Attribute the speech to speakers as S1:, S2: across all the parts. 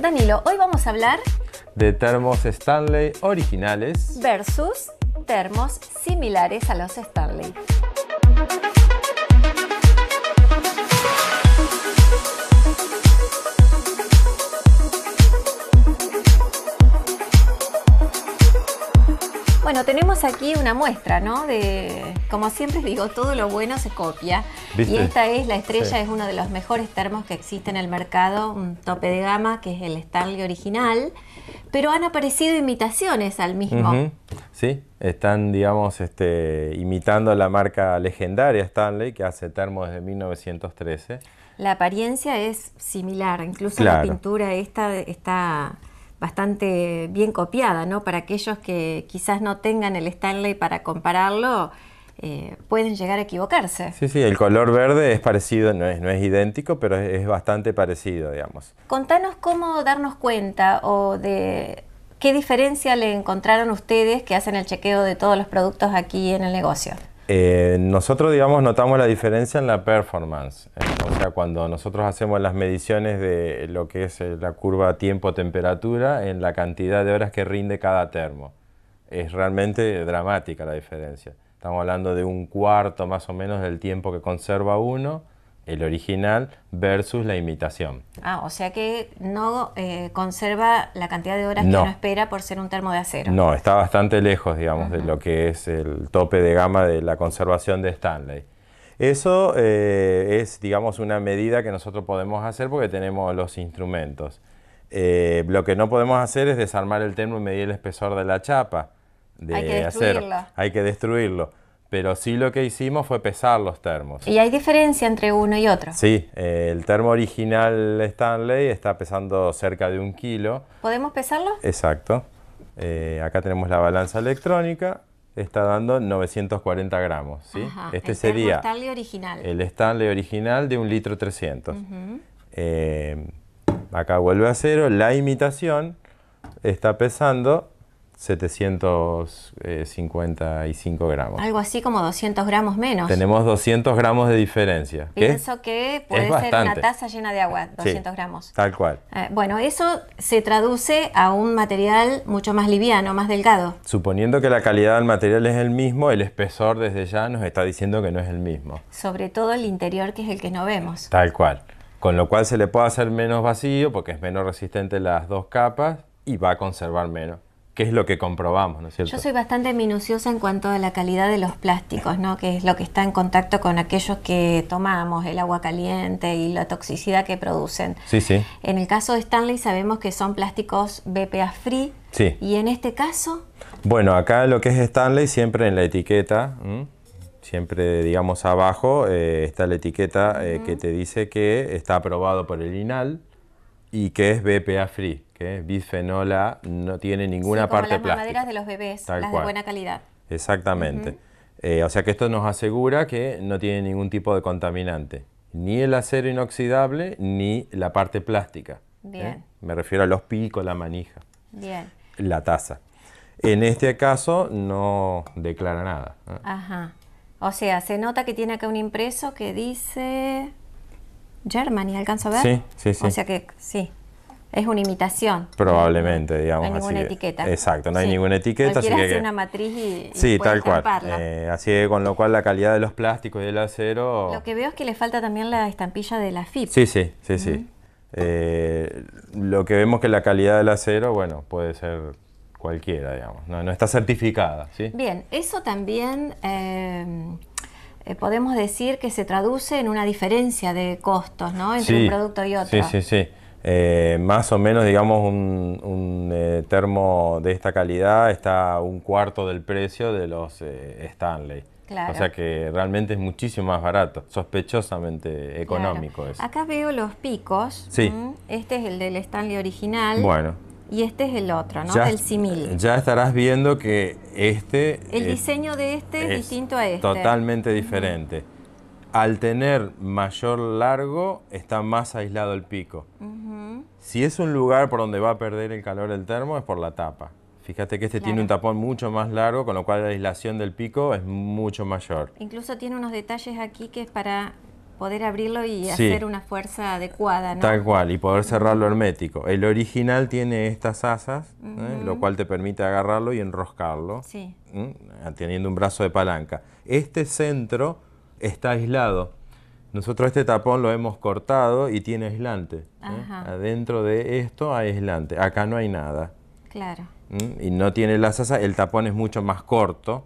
S1: Danilo, hoy vamos a hablar
S2: de termos Stanley originales
S1: versus termos similares a los Stanley. Bueno, tenemos aquí una muestra ¿no? de, como siempre digo, todo lo bueno se copia. Y esta es, la estrella es uno de los mejores termos que existe en el mercado, un tope de gama, que es el Stanley original, pero han aparecido imitaciones al mismo.
S2: Sí, están, digamos, este, imitando la marca legendaria Stanley, que hace termos desde 1913.
S1: La apariencia es similar, incluso la pintura esta está bastante bien copiada, ¿no? Para aquellos que quizás no tengan el Stanley para compararlo, eh, pueden llegar a equivocarse.
S2: Sí, sí, el color verde es parecido, no es, idéntico, pero es, bastante parecido, digamos.
S1: Contanos cómo darnos cuenta o de qué diferencia le encontraron ustedes que hacen el chequeo de todos los productos aquí en el negocio.
S2: Eh, nosotros, digamos, notamos la diferencia en la performance. Eh, o sea, cuando nosotros hacemos las mediciones de lo que es la curva tiempo-temperatura en la cantidad de horas que rinde cada termo. Es realmente dramática la diferencia. Estamos hablando de un cuarto más o menos del tiempo que conserva uno, el original versus la imitación.
S1: Ah, o sea que no eh, conserva la cantidad de horas que uno espera por ser un termo de acero.
S2: No, está bastante lejos, digamos, de lo que es el tope de gama de la conservación de Stanley. Eso eh, es, digamos, una medida que nosotros podemos hacer porque tenemos los instrumentos. Eh, lo que no podemos hacer es desarmar el termo y medir el espesor de la chapa de hay que Hay que destruirlo. Pero sí lo que hicimos fue pesar los termos. ¿Y
S1: hay diferencia entre uno y otro?
S2: Sí, eh, el termo original Stanley está pesando cerca de un kilo.
S1: ¿Podemos pesarlo?
S2: Exacto. Eh, acá tenemos la balanza electrónica, está dando 940 gramos. ¿sí? este el sería original. el Stanley original de un litro 300. Eh, acá vuelve a cero, la imitación está pesando 755 gramos.
S1: Algo así como 200 gramos menos.
S2: Tenemos 200 gramos de diferencia. Pienso que, puede ser una taza
S1: llena de agua, 200 gramos. Tal cual. Eh, bueno, eso se traduce a un material mucho más liviano, más delgado.
S2: Suponiendo que la calidad del material es el mismo, el espesor desde ya nos está diciendo que no es el mismo.
S1: Sobre todo el interior, que es el que no vemos.
S2: Tal cual. Con lo cual se le puede hacer menos vacío porque es menos resistente las dos capas y va a conservar menos. Que es lo que comprobamos, ¿no es cierto? Yo soy
S1: bastante minuciosa en cuanto a la calidad de los plásticos, ¿no? Que es lo que está en contacto con aquellos que tomamos, el agua caliente y la toxicidad que producen. Sí, sí. En el caso de Stanley sabemos que son plásticos BPA free. Sí. ¿Y en este caso?
S2: Bueno, acá lo que es Stanley siempre en la etiqueta, siempre digamos abajo eh, está la etiqueta eh, que te dice que está aprobado por el INAL y que es BPA free, que es A no tiene ninguna parte como parte las maderas
S1: de los bebés, las de buena calidad.
S2: Exactamente. Eh, o sea que esto nos asegura que no tiene ningún tipo de contaminante, ni el acero inoxidable ni la parte plástica. ¿eh? Bien. Me refiero a los picos, la manija, Bien. la taza. En este caso no declara nada. ¿eh?
S1: Ajá. O sea, se nota que tiene acá un impreso que dice Germany, alcanzo a ver. Sí, sí, sí. O sea que sí. Es una imitación.
S2: Probablemente, digamos. No hay ninguna etiqueta. exacto, no hay ninguna etiqueta. así una
S1: matriz y. Sí, y tal cual.
S2: Eh, así que con lo cual la calidad de los plásticos y del acero. Lo
S1: que veo es que le falta también la estampilla de la FIP. Sí,
S2: sí, sí, sí. Eh, lo que vemos que la calidad del acero, bueno, puede ser cualquiera, digamos. No, no está certificada, ¿sí?
S1: Bien, eso también. Eh, eh, podemos decir que se traduce en una diferencia de costos ¿no? entre un producto y otro. Sí, sí,
S2: sí. Eh, más o menos, digamos, un, eh, termo de esta calidad está un cuarto del precio de los Stanley. Claro. O sea que realmente es muchísimo más barato, sospechosamente económico Acá
S1: veo los picos. Sí. este es el del Stanley original. Bueno y este es el otro, ¿no? el simil.
S2: Ya estarás viendo que este... El diseño
S1: de este es distinto a este. Totalmente
S2: diferente. Al tener mayor largo, está más aislado el pico. Si es un lugar por donde va a perder el calor el termo, es por la tapa. Fíjate que este tiene un tapón mucho más largo, con lo cual la aislación del pico es mucho mayor.
S1: Incluso tiene unos detalles aquí que es para poder abrirlo y hacer una fuerza adecuada. ¿no? Tal
S2: cual, y poder cerrarlo hermético. El original tiene estas asas, ¿eh? lo cual te permite agarrarlo y enroscarlo, ah, teniendo un brazo de palanca. Este centro está aislado. Nosotros este tapón lo hemos cortado y tiene aislante. ¿eh? Adentro de esto hay aislante. Acá no hay nada. Claro. Y no tiene las asas. El tapón es mucho más corto.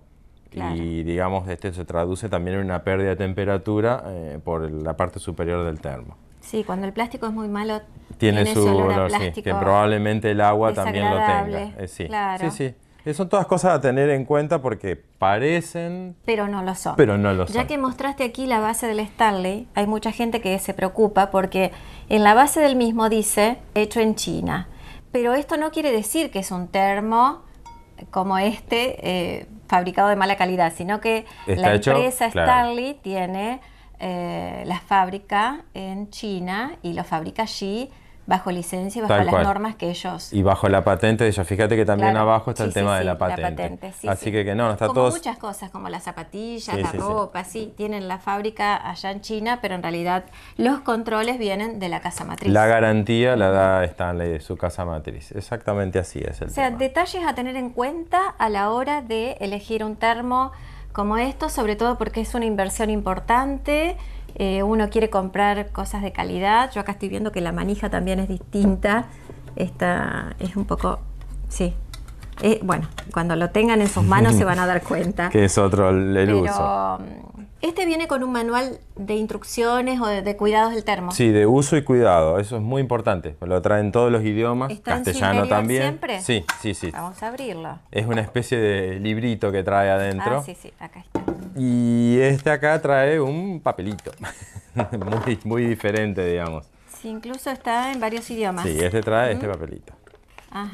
S2: Y digamos, este se traduce también en una pérdida de temperatura eh, por la parte superior del termo.
S1: Sí, cuando el plástico es muy malo, tiene, su olor, a plástico que probablemente el agua también lo tenga. Eh, sí. sí, sí.
S2: Eh, son todas cosas a tener en cuenta porque parecen...
S1: Pero no lo son. Pero no lo son. ya que mostraste aquí la base del Stanley, hay mucha gente que se preocupa porque en la base del mismo dice hecho en China. Pero esto no quiere decir que es un termo como este fabricado de mala calidad, sino que la empresa Stanley tiene eh, la fábrica en China y lo fabrica allí bajo licencia y bajo las normas que ellos.
S2: Y bajo la patente de ellos. Fíjate que también abajo está el tema de la patente. Así que, no, está todo. muchas
S1: cosas, como las zapatillas, la ropa, sí. tienen la fábrica allá en China, pero en realidad los controles vienen de la casa matriz. La
S2: garantía la da Stanley de su casa matriz. Exactamente así es el O sea,
S1: detalles a tener en cuenta a la hora de elegir un termo como esto, sobre todo porque es una inversión importante eh, uno quiere comprar cosas de calidad. Yo acá estoy viendo que la manija también es distinta. Esta es un poco, sí. Eh, bueno, cuando lo tengan en sus manos se van a dar cuenta. Que
S2: es otro el, uso. Pero,
S1: mm, este viene con un manual de instrucciones o de, cuidados del termo. Sí,
S2: de uso y cuidado, eso es muy importante. Lo traen todos los idiomas, ¿Está castellano también. siempre? Sí, sí, sí.
S1: Vamos a abrirlo.
S2: Es una especie de librito que trae adentro. Ah, sí, sí, acá está. Y este acá trae un papelito, muy, diferente, digamos.
S1: Sí, incluso está en varios idiomas. Sí, este trae este
S2: papelito.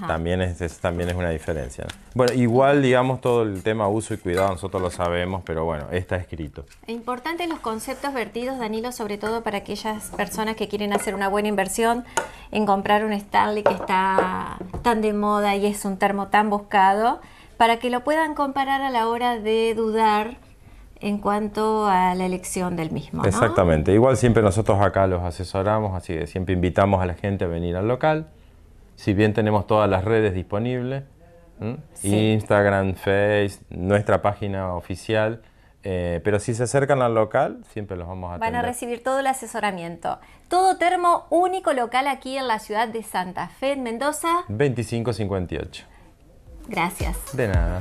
S2: También, es, una diferencia. Bueno, igual digamos todo el tema uso y cuidado, nosotros lo sabemos, pero bueno, está escrito.
S1: Importante los conceptos vertidos, Danilo, sobre todo para aquellas personas que quieren hacer una buena inversión en comprar un Stanley que está tan de moda y es un termo tan buscado, para que lo puedan comparar a la hora de dudar en cuanto a la elección del mismo. Exactamente,
S2: igual siempre nosotros acá los asesoramos, así que siempre invitamos a la gente a venir al local si bien tenemos todas las redes disponibles, Instagram, Facebook, nuestra página oficial, eh, pero si se acercan al local, siempre los vamos a atender. Van a recibir
S1: todo el asesoramiento. Todo termo único local aquí en la ciudad de Santa Fe, en Mendoza.
S2: 2558.
S1: Gracias.
S2: De nada.